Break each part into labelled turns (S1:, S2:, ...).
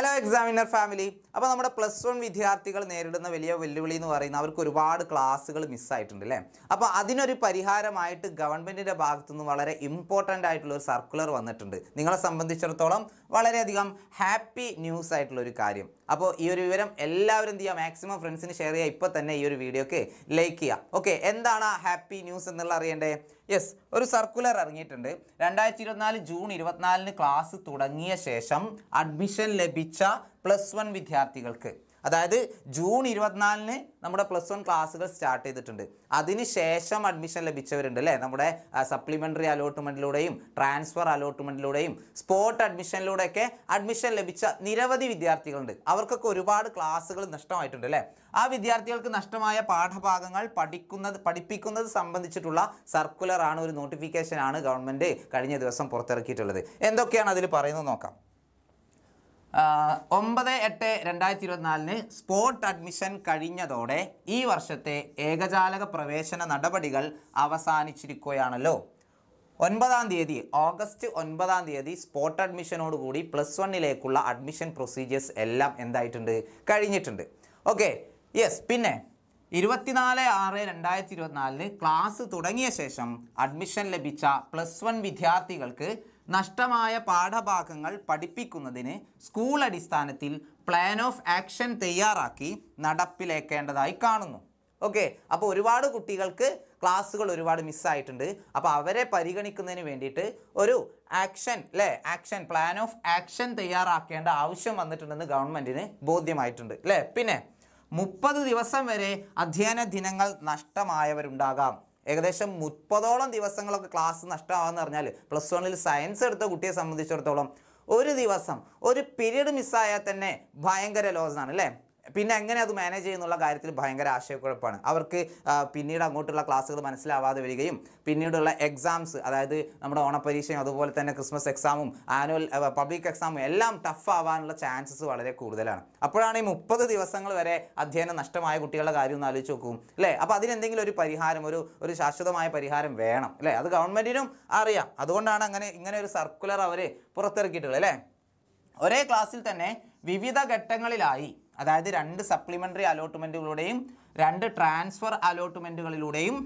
S1: hello examiner family അപ്പോൾ നമ്മുടെ plus one വിദ്യാർത്ഥികൾ നേരിടുന്ന വലിയ വെല്ലുവിളി എന്ന് പറയുന്ന അവർക്ക് ഒരുപാട് ക്ലാസ്സുകൾ മിസ്സായിട്ടുണ്ട് അല്ലേ അപ്പോൾ അതിനൊരു പരിഹാരമായിട്ട് ഗവൺമെൻറ്റിൻ്റെ ഭാഗത്തുനിന്ന് വളരെ ഇമ്പോർട്ടൻ്റ് ആയിട്ടുള്ള ഒരു സർക്കുലർ വന്നിട്ടുണ്ട് നിങ്ങളെ സംബന്ധിച്ചിടത്തോളം വളരെയധികം ഹാപ്പി ന്യൂസ് ആയിട്ടുള്ള ഒരു കാര്യം അപ്പോൾ ഈ ഒരു വിവരം എല്ലാവരും എന്ത് ചെയ്യുക മാക്സിമം ഫ്രണ്ട്സിന് ഷെയർ ചെയ്യുക ഇപ്പോൾ തന്നെ ഈ ഒരു വീഡിയോക്ക് ലൈക്ക് ചെയ്യുക ഓക്കെ എന്താണ് ആ ഹാപ്പി ന്യൂസ് എന്നുള്ള അറിയേണ്ടത് യെസ് ഒരു സർക്കുലർ ഇറങ്ങിയിട്ടുണ്ട് രണ്ടായിരത്തി ഇരുപത്തിനാല് ജൂൺ ഇരുപത്തിനാലിന് ക്ലാസ് തുടങ്ങിയ ശേഷം അഡ്മിഷൻ ലഭിച്ച പ്ലസ് വൺ വിദ്യാർത്ഥികൾക്ക് അതായത് ജൂൺ ഇരുപത്തിനാലിന് നമ്മുടെ പ്ലസ് വൺ ക്ലാസ്സുകൾ സ്റ്റാർട്ട് ചെയ്തിട്ടുണ്ട് അതിനുശേഷം അഡ്മിഷൻ ലഭിച്ചവരുണ്ട് അല്ലേ നമ്മുടെ സപ്ലിമെൻ്ററി അലോട്ട്മെൻറ്റിലൂടെയും ട്രാൻസ്ഫർ അലോട്ട്മെൻറ്റിലൂടെയും സ്പോട്ട് അഡ്മിഷനിലൂടെയൊക്കെ അഡ്മിഷൻ ലഭിച്ച നിരവധി വിദ്യാർത്ഥികളുണ്ട് അവർക്കൊക്കെ ഒരുപാട് ക്ലാസ്സുകൾ നഷ്ടമായിട്ടുണ്ട് അല്ലേ ആ വിദ്യാർത്ഥികൾക്ക് നഷ്ടമായ പാഠഭാഗങ്ങൾ പഠിക്കുന്നത് പഠിപ്പിക്കുന്നത് സംബന്ധിച്ചിട്ടുള്ള സർക്കുലറാണ് ഒരു നോട്ടിഫിക്കേഷനാണ് ഗവൺമെൻറ് കഴിഞ്ഞ ദിവസം പുറത്തിറക്കിയിട്ടുള്ളത് എന്തൊക്കെയാണ് അതിൽ പറയുന്നത് നോക്കാം ഒമ്പത് എട്ട് രണ്ടായിരത്തി ഇരുപത്തിനാലിന് സ്പോട്ട് അഡ്മിഷൻ കഴിഞ്ഞതോടെ ഈ വർഷത്തെ ഏകജാലക പ്രവേശന നടപടികൾ അവസാനിച്ചിരിക്കുകയാണല്ലോ ഒൻപതാം തീയതി ഓഗസ്റ്റ് ഒൻപതാം തീയതി സ്പോട്ട് അഡ്മിഷനോടുകൂടി പ്ലസ് വണ്ണിലേക്കുള്ള അഡ്മിഷൻ പ്രൊസീജിയേഴ്സ് എല്ലാം എന്തായിട്ടുണ്ട് കഴിഞ്ഞിട്ടുണ്ട് ഓക്കെ യെസ് പിന്നെ ഇരുപത്തിനാല് ആറ് രണ്ടായിരത്തി ഇരുപത്തിനാലിന് ക്ലാസ് തുടങ്ങിയ ശേഷം അഡ്മിഷൻ ലഭിച്ച പ്ലസ് വൺ വിദ്യാർത്ഥികൾക്ക് നഷ്ടമായ പാഠഭാഗങ്ങൾ പഠിപ്പിക്കുന്നതിന് സ്കൂൾ അടിസ്ഥാനത്തിൽ പ്ലാൻ ഓഫ് ആക്ഷൻ തയ്യാറാക്കി നടപ്പിലേക്കേണ്ടതായി കാണുന്നു ഓക്കെ അപ്പോൾ ഒരുപാട് കുട്ടികൾക്ക് ക്ലാസ്സുകൾ ഒരുപാട് മിസ്സായിട്ടുണ്ട് അപ്പോൾ അവരെ പരിഗണിക്കുന്നതിന് വേണ്ടിയിട്ട് ഒരു ആക്ഷൻ അല്ലേ ആക്ഷൻ പ്ലാൻ ഓഫ് ആക്ഷൻ തയ്യാറാക്കേണ്ട ആവശ്യം വന്നിട്ടുണ്ടെന്ന് ഗവൺമെൻറ്റിന് ബോധ്യമായിട്ടുണ്ട് അല്ലേ പിന്നെ മുപ്പത് ദിവസം വരെ അധ്യയന ദിനങ്ങൾ നഷ്ടമായവരുണ്ടാകാം ഏകദേശം മുപ്പതോളം ദിവസങ്ങളൊക്കെ ക്ലാസ് നഷ്ടമാകുമെന്ന് പറഞ്ഞാൽ പ്ലസ് വണ്ണിൽ സയൻസ് എടുത്ത കുട്ടിയെ സംബന്ധിച്ചിടത്തോളം ഒരു ദിവസം ഒരു പീരീഡ് മിസ്സായാൽ തന്നെ ഭയങ്കര ലോസാണ് അല്ലേ പിന്നെ എങ്ങനെ അത് മാനേജ് ചെയ്യുന്നുള്ള കാര്യത്തിൽ ഭയങ്കര ആശയക്കുഴപ്പമാണ് അവർക്ക് പിന്നീട് അങ്ങോട്ടുള്ള ക്ലാസ്സുകൾ മനസ്സിലാവാതെ വരികയും പിന്നീടുള്ള എക്സാംസ് അതായത് നമ്മുടെ ഓണപരീക്ഷയും അതുപോലെ തന്നെ ക്രിസ്മസ് എക്സാമും ആനുവൽ പബ്ലിക് എക്സാമും എല്ലാം ടഫ് ആവാനുള്ള ചാൻസസ് വളരെ കൂടുതലാണ് അപ്പോഴാണ് ഈ മുപ്പത് ദിവസങ്ങൾ വരെ അധ്യയനം നഷ്ടമായ കുട്ടികളുടെ കാര്യം ഒന്ന് ആലോചിച്ച് നോക്കും അല്ലേ അപ്പോൾ അതിനെന്തെങ്കിലും ഒരു പരിഹാരം ഒരു ഒരു ശാശ്വതമായ പരിഹാരം വേണം അല്ലേ അത് ഗവൺമെൻറ്റിനും അറിയാം അതുകൊണ്ടാണ് അങ്ങനെ ഇങ്ങനെ ഒരു സർക്കുലർ അവർ പുറത്തിറക്കിയിട്ടുള്ളത് അല്ലേ ഒരേ ക്ലാസ്സിൽ തന്നെ വിവിധ ഘട്ടങ്ങളിലായി അതായത് രണ്ട് സപ്ലിമെൻ്ററി അലോട്ട്മെൻറ്റുകളുടെയും രണ്ട് ട്രാൻസ്ഫർ അലോട്ട്മെൻറ്റുകളിലൂടെയും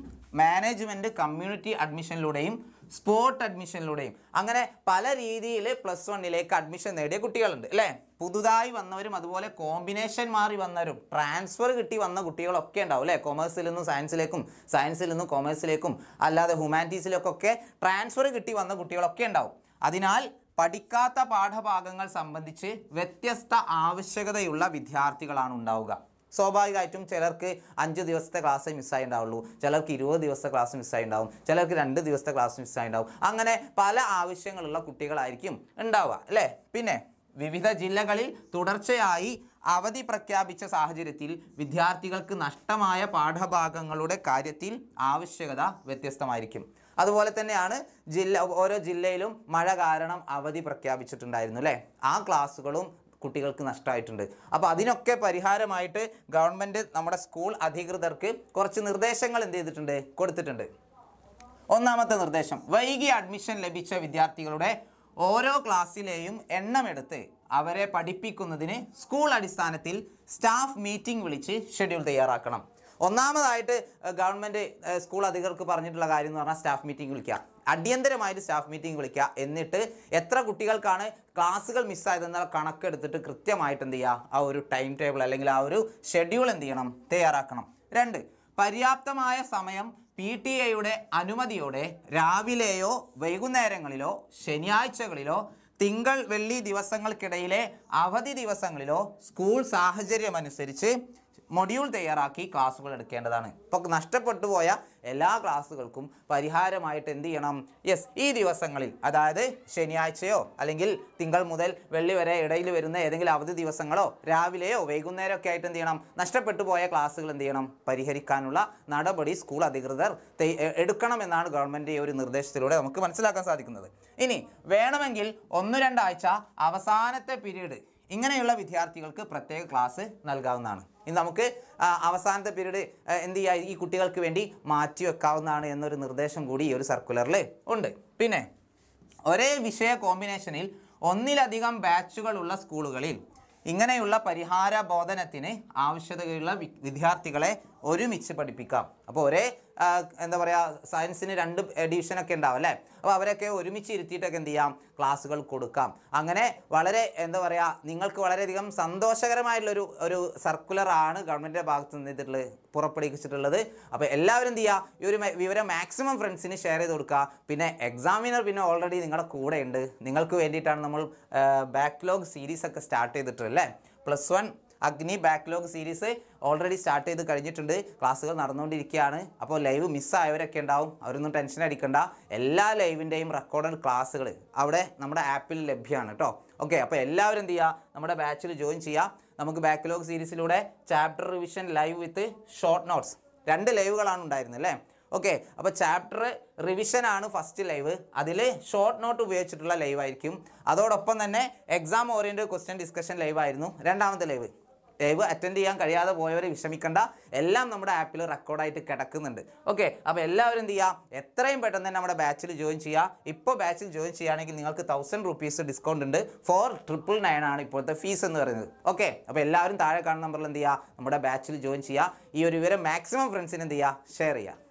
S1: മാനേജ്മെൻറ്റ് കമ്മ്യൂണിറ്റി അഡ്മിഷനിലൂടെയും സ്പോർട്ട് അഡ്മിഷനിലൂടെയും അങ്ങനെ പല രീതിയിൽ പ്ലസ് വണ്ണിലേക്ക് അഡ്മിഷൻ നേടിയ കുട്ടികളുണ്ട് അല്ലേ പുതുതായി വന്നവരും അതുപോലെ കോമ്പിനേഷൻ മാറി വന്നവരും ട്രാൻസ്ഫർ കിട്ടി വന്ന കുട്ടികളൊക്കെ ഉണ്ടാവും അല്ലേ കൊമേഴ്സിൽ നിന്ന് സയൻസിലേക്കും സയൻസിൽ നിന്ന് കൊമേഴ്സിലേക്കും അല്ലാതെ ഹ്യൂമാനിറ്റീസിലേക്കൊക്കെ ട്രാൻസ്ഫർ കിട്ടി വന്ന കുട്ടികളൊക്കെ ഉണ്ടാവും അതിനാൽ പഠിക്കാത്ത പാഠഭാഗങ്ങൾ സംബന്ധിച്ച് വ്യത്യസ്ത ആവശ്യകതയുള്ള വിദ്യാർത്ഥികളാണ് ഉണ്ടാവുക സ്വാഭാവികമായിട്ടും ചിലർക്ക് അഞ്ച് ദിവസത്തെ ക്ലാസ് മിസ്സായി ഉണ്ടാവുള്ളൂ ചിലർക്ക് ഇരുപത് ദിവസത്തെ ക്ലാസ് മിസ്സായി ഉണ്ടാവും ചിലർക്ക് രണ്ട് ദിവസത്തെ ക്ലാസ് മിസ്സായി ഉണ്ടാവും അങ്ങനെ പല ആവശ്യങ്ങളുള്ള കുട്ടികളായിരിക്കും ഉണ്ടാവുക അല്ലേ പിന്നെ വിവിധ ജില്ലകളിൽ തുടർച്ചയായി അവധി പ്രഖ്യാപിച്ച സാഹചര്യത്തിൽ വിദ്യാർത്ഥികൾക്ക് നഷ്ടമായ പാഠഭാഗങ്ങളുടെ കാര്യത്തിൽ ആവശ്യകത വ്യത്യസ്തമായിരിക്കും അതുപോലെ തന്നെയാണ് ജില്ല ഓരോ ജില്ലയിലും മഴ കാരണം അവധി പ്രഖ്യാപിച്ചിട്ടുണ്ടായിരുന്നു അല്ലേ ആ ക്ലാസ്സുകളും കുട്ടികൾക്ക് നഷ്ടമായിട്ടുണ്ട് അപ്പോൾ അതിനൊക്കെ പരിഹാരമായിട്ട് ഗവൺമെൻറ് നമ്മുടെ സ്കൂൾ അധികൃതർക്ക് കുറച്ച് നിർദ്ദേശങ്ങൾ എന്ത് ചെയ്തിട്ടുണ്ട് കൊടുത്തിട്ടുണ്ട് ഒന്നാമത്തെ നിർദ്ദേശം വൈകി അഡ്മിഷൻ ലഭിച്ച വിദ്യാർത്ഥികളുടെ ഓരോ ക്ലാസ്സിലെയും എണ്ണമെടുത്ത് അവരെ പഠിപ്പിക്കുന്നതിന് സ്കൂൾ അടിസ്ഥാനത്തിൽ സ്റ്റാഫ് മീറ്റിംഗ് വിളിച്ച് ഷെഡ്യൂൾ തയ്യാറാക്കണം ഒന്നാമതായിട്ട് ഗവൺമെൻറ് സ്കൂൾ അധികൃതർക്ക് പറഞ്ഞിട്ടുള്ള കാര്യം എന്ന് പറഞ്ഞാൽ സ്റ്റാഫ് മീറ്റിംഗ് വിളിക്കുക അടിയന്തരമായിട്ട് സ്റ്റാഫ് മീറ്റിംഗ് വിളിക്കുക എന്നിട്ട് എത്ര കുട്ടികൾക്കാണ് ക്ലാസ്സുകൾ മിസ്സായതെന്ന കണക്കെടുത്തിട്ട് കൃത്യമായിട്ട് എന്ത് ചെയ്യുക ആ ഒരു ടൈം ടേബിൾ അല്ലെങ്കിൽ ആ ഒരു ഷെഡ്യൂൾ എന്ത് ചെയ്യണം തയ്യാറാക്കണം രണ്ട് പര്യാപ്തമായ സമയം പി ടി എയുടെ അനുമതിയോടെ രാവിലെയോ വൈകുന്നേരങ്ങളിലോ ശനിയാഴ്ചകളിലോ തിങ്കൾ വെള്ളി ദിവസങ്ങൾക്കിടയിലെ അവധി ദിവസങ്ങളിലോ സ്കൂൾ സാഹചര്യം അനുസരിച്ച് മൊഡ്യൂൾ തയ്യാറാക്കി ക്ലാസ്സുകൾ എടുക്കേണ്ടതാണ് ഇപ്പോൾ നഷ്ടപ്പെട്ടു പോയ എല്ലാ ക്ലാസ്സുകൾക്കും പരിഹാരമായിട്ട് എന്ത് ചെയ്യണം യെസ് ഈ ദിവസങ്ങളിൽ അതായത് ശനിയാഴ്ചയോ അല്ലെങ്കിൽ തിങ്കൾ മുതൽ വെള്ളി വരെ ഇടയിൽ വരുന്ന ഏതെങ്കിലും അവധി ദിവസങ്ങളോ രാവിലെയോ വൈകുന്നേരം ഒക്കെ ആയിട്ട് എന്ത് ചെയ്യണം നഷ്ടപ്പെട്ടു പോയ ക്ലാസ്സുകൾ എന്ത് ചെയ്യണം പരിഹരിക്കാനുള്ള നടപടി സ്കൂൾ അധികൃതർ എടുക്കണമെന്നാണ് ഗവൺമെൻറ് ഈ ഒരു നിർദ്ദേശത്തിലൂടെ നമുക്ക് മനസ്സിലാക്കാൻ സാധിക്കുന്നത് ഇനി വേണമെങ്കിൽ ഒന്ന് രണ്ടാഴ്ച അവസാനത്തെ പീരീഡ് ഇങ്ങനെയുള്ള വിദ്യാർത്ഥികൾക്ക് പ്രത്യേക ക്ലാസ് നൽകാവുന്നതാണ് ഇനി നമുക്ക് അവസാനത്തെ പീരീഡ് എന്ത് ചെയ്യാ ഈ കുട്ടികൾക്ക് വേണ്ടി മാറ്റി വെക്കാവുന്നതാണ് എന്നൊരു നിർദ്ദേശം കൂടി ഈ ഒരു സർക്കുലറിൽ ഉണ്ട് പിന്നെ ഒരേ വിഷയ കോമ്പിനേഷനിൽ ഒന്നിലധികം ബാച്ചുകളുള്ള സ്കൂളുകളിൽ ഇങ്ങനെയുള്ള പരിഹാര ബോധനത്തിന് ആവശ്യതയുള്ള വിദ്യാർത്ഥികളെ ഒരുമിച്ച് പഠിപ്പിക്കാം അപ്പോൾ ഒരേ എന്താ പറയുക സയൻസിന് രണ്ട് ഡിവിഷനൊക്കെ ഉണ്ടാവും അല്ലേ അപ്പോൾ അവരൊക്കെ ഒരുമിച്ച് ഇരുത്തിയിട്ടൊക്കെ എന്ത് ചെയ്യാം ക്ലാസ്സുകൾ കൊടുക്കാം അങ്ങനെ വളരെ എന്താ പറയുക നിങ്ങൾക്ക് വളരെയധികം സന്തോഷകരമായിട്ടുള്ളൊരു ഒരു സർക്കുലറാണ് ഗവൺമെൻറ്റിൻ്റെ ഭാഗത്ത് നിന്ന് ഇതിട്ടുള്ളത് പുറപ്പെടുവിച്ചിട്ടുള്ളത് അപ്പോൾ എല്ലാവരും എന്ത് ചെയ്യുക ഈ ഒരു വിവരം മാക്സിമം ഫ്രണ്ട്സിന് ഷെയർ ചെയ്ത് കൊടുക്കുക പിന്നെ എക്സാമിനർ പിന്നെ ഓൾറെഡി നിങ്ങളുടെ കൂടെയുണ്ട് നിങ്ങൾക്ക് വേണ്ടിയിട്ടാണ് നമ്മൾ ബാക്ക്ലോഗ് സീരീസ് ഒക്കെ സ്റ്റാർട്ട് ചെയ്തിട്ടുള്ളത് അല്ലേ plus one Agni backlog series already start ചെയ്ത് കഴിഞ്ഞിട്ടുണ്ട് ക്ലാസ്സുകൾ നടന്നുകൊണ്ടിരിക്കുകയാണ് അപ്പോൾ ലൈവ് മിസ്സായവരൊക്കെ ഉണ്ടാവും അവരൊന്നും ടെൻഷൻ അടിക്കണ്ട എല്ലാ ലൈവിൻ്റെയും റെക്കോർഡഡ് ക്ലാസ്സുകൾ അവിടെ നമ്മുടെ ആപ്പിൽ ലഭ്യമാണ് കേട്ടോ ഓക്കെ അപ്പോൾ എല്ലാവരും എന്ത് ചെയ്യുക നമ്മുടെ ബാച്ചിൽ ജോയിൻ ചെയ്യുക നമുക്ക് ബാക്ക്ലോഗ് സീരീസിലൂടെ chapter revision live with short notes രണ്ട് ലൈവുകളാണ് ഉണ്ടായിരുന്നത് അല്ലേ ഓക്കെ അപ്പോൾ ചാപ്റ്റർ റിവിഷൻ ആണ് ഫസ്റ്റ് ലൈവ് അതിൽ ഷോർട്ട് നോട്ട് ഉപയോഗിച്ചിട്ടുള്ള ലൈവായിരിക്കും അതോടൊപ്പം തന്നെ എക്സാം ഓറിയൻറ്റഡ് ക്വസ്റ്റ്യൻ ഡിസ്കഷൻ ലൈവായിരുന്നു രണ്ടാമത്തെ ലൈവ് ലൈവ് അറ്റൻഡ് ചെയ്യാൻ കഴിയാതെ പോയവരെ വിഷമിക്കേണ്ട എല്ലാം നമ്മുടെ ആപ്പിൽ റെക്കോർഡായിട്ട് കിടക്കുന്നുണ്ട് ഓക്കെ അപ്പോൾ എല്ലാവരും എന്ത് ചെയ്യുക എത്രയും പെട്ടെന്ന് തന്നെ നമ്മുടെ ബാച്ചിൽ ജോയിൻ ചെയ്യുക ഇപ്പോൾ ബാച്ചിൽ ജോയിൻ ചെയ്യുകയാണെങ്കിൽ നിങ്ങൾക്ക് തൗസൻഡ് റുപ്പീസ് ഡിസ്കൗണ്ട് ഉണ്ട് ഫോർ ട്രിപ്പിൾ നയൻ ആണ് ഇപ്പോഴത്തെ ഫീസ് എന്ന് പറയുന്നത് ഓക്കെ അപ്പോൾ എല്ലാവരും താഴെ കാണുന്ന നമ്പറിൽ എന്ത് ചെയ്യുക നമ്മുടെ ബാച്ചിൽ ജോയിൻ ചെയ്യുക ഈ ഒരു വിവരം മാക്സിമം ഫ്രണ്ട്സിന് എന്ത് ചെയ്യുക ഷെയർ ചെയ്യുക